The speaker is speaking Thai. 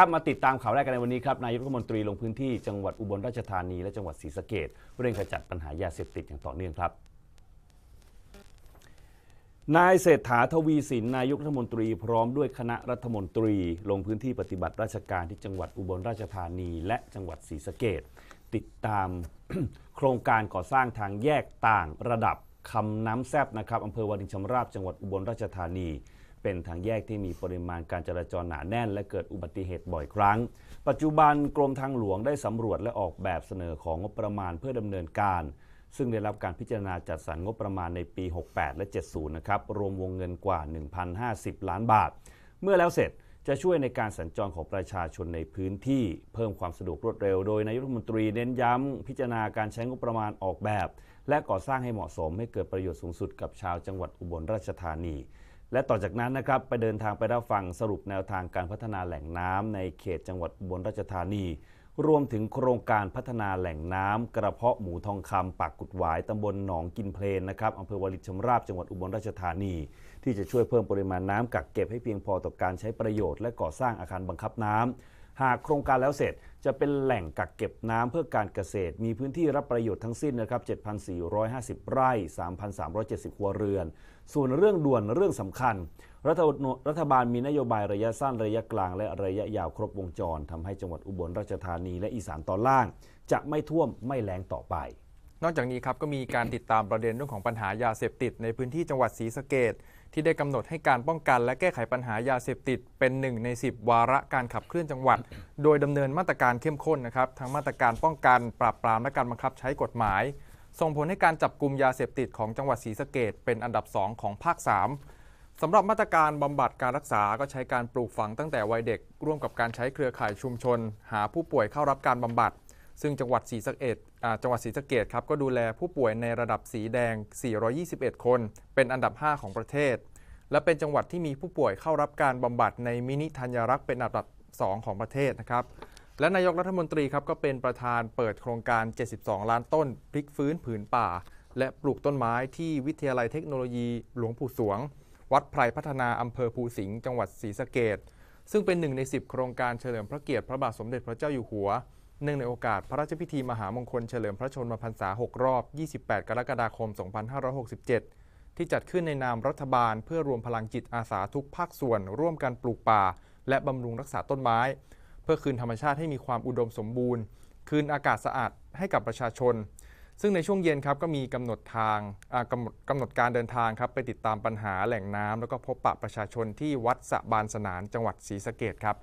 ครับมาติดตามข่าวแรกกันในวันนี้ครับนายกรัฐมนตรีลงพื้นที่จังหวัดอุบลราชธานีและจังหวัดศรีสะเกดเร่งขจัดปัญหายาเสพติดอย่างต่อเนื่องครับ นายเศรษฐาทวีสินนายกรัฐมนตรี พร้อมด้วยคณะรัฐมนตรี ลงพื้นที่ปฏิบัติราชการที่จังหวัดอุบลราชธานี และจังหวัดศรีสะเกดติดตามโครงการก่อสร้างทางแยกต่างระดับคำน้ำแซบนะครับอำเภอวานิชมราบจังหวัดอุบลราชธานีเป็นทางแยกที่มีปริมาณการจราจรหนาแน่น และเกิดอุบัติเหตุบ่อยครั้ง ปัจจุบันกรมทางหลวงได้สำรวจและออกแบบเสนอของงบประมาณเพื่อดำเนินการ ซึ่งได้รับการพิจารณาจัดสรรงบประมาณในปี 68 และ 70 นะครับ รวมวงเงินกว่า 1,050 ล้านบาท เมื่อแล้วเสร็จจะช่วยในการสัญจรของประชาชนในพื้นที่เพิ่มความสะดวกรวดเร็ว โดยนายกรัฐมนตรีเน้นย้ำพิจารณาการใช้งบประมาณออกแบบ และก่อสร้างให้เหมาะสมให้เกิดประโยชน์สูงสุด กับชาวจังหวัดอุบลราชธานีและต่อจากนั้นนะครับไปเดินทางไปรับฟังสรุปแนวทางการพัฒนาแหล่งน้ำในเขตจังหวัดบนราชธานีรวมถึงโครงการพัฒนาแหล่งน้ำ กระเพาะหมูทองคำปากกุดหวาย ตำบลหนองกินเพลนนะครับอำเภอวลิชมราบจังหวัดอุบลราชธานี ที่จะช่วยเพิ่มปริมาณน้ำกักเก็บให้เพียงพอต่อการใช้ประโยชน์และก่อสร้างอาคารบังคับน้ำหากโครงการแล้วเสร็จจะเป็นแหล่งกักเก็บน้ำเพื่อการเกษตร มีพื้นที่รับประโยชน์ทั้งสิ้นนะครับ 7,450 ไร่ 3,370ครัวเรือน ส่วนเรื่องด่วนเรื่องสำคัญ รัฐรัฐบาล มีนโยบายระยะสั้นระยะกลางและระยะยาวครบวงจร ทำให้จังหวัดอุบลราชธานีและอีสานตอนล่าง จะไม่ท่วมไม่แล้งต่อไปนอกจากนี้ครับก็มีการติดตามประเด็นเรื่องของปัญหายาเสพติดในพื้นที่จังหวัดศรีสะเกดที่ได้กำหนดให้การป้องกันและแก้ไขปัญหายาเสพติดเป็นหนึ่งใน 10 วาระการขับเคลื่อนจังหวัด โดยดำเนินมาตรการเข้มข้นนะครับทั้งมาตรการป้องกันปราบปรามและการบังคับใช้กฎหมาย ส่งผลให้การจับกลุ่มยาเสพติดของจังหวัดศรีสะเกดเป็นอันดับ 2 ของภาค 3สำหรับมาตรการบำบัดการรักษาก็ใช้การปลูกฝังตั้งแต่วัยเด็ก ร่วมกับการใช้เครือข่ายชุมชน หาผู้ป่วยเข้ารับการบำบัดซึ่งจังหวัดศรีสะเกดจังหวัดศรีสะเกดครับก็ดูแลผู้ป่วยในระดับสีแดง 421 คน เป็นอันดับ 5 ของประเทศ และเป็นจังหวัดที่มีผู้ป่วยเข้ารับการบำบัดในมินิธัญรักษ์เป็น อันดับ 2 ของประเทศนะครับ และนายกรัฐมนตรีครับก็เป็นประธานเปิดโครงการ 72 ล้านต้น พลิกฟื้นผืนป่า และปลูกต้นไม้ที่วิทยาลัยเทคโนโลยีหลวงปู่สวง วัดไพรพัฒนาอำเภอภูสิงห์จังหวัดศรีสะเกดซึ่งเป็นหนึ่งใน10 โครงการเฉลิมพระเกียรติพระบาทสมเด็จพระเจ้าอยู่หัวเนื่องในโอกาสพระราชพิธีมหามงคลเฉลิมพระชนมพรรษา 6 รอบ 28 กรกฎาคม 2567 ที่จัดขึ้นในนามรัฐบาล เพื่อรวมพลังจิตอาสาทุกภาคส่วน ร่วมกันปลูกป่า และบำรุงรักษาต้นไม้ เพื่อคืนธรรมชาติให้มีความอุดมสมบูรณ์ คืนอากาศสะอาดให้กับประชาชน ซึ่งในช่วงเย็นครับก็มีกำหนดทางกำหนดกำหนดการเดินทางครับไปติดตามปัญหา แหล่งน้ำแล้วก็พบปะประชาชนที่วัดสะบานสนานจังหวัดศรีสะเกดครับ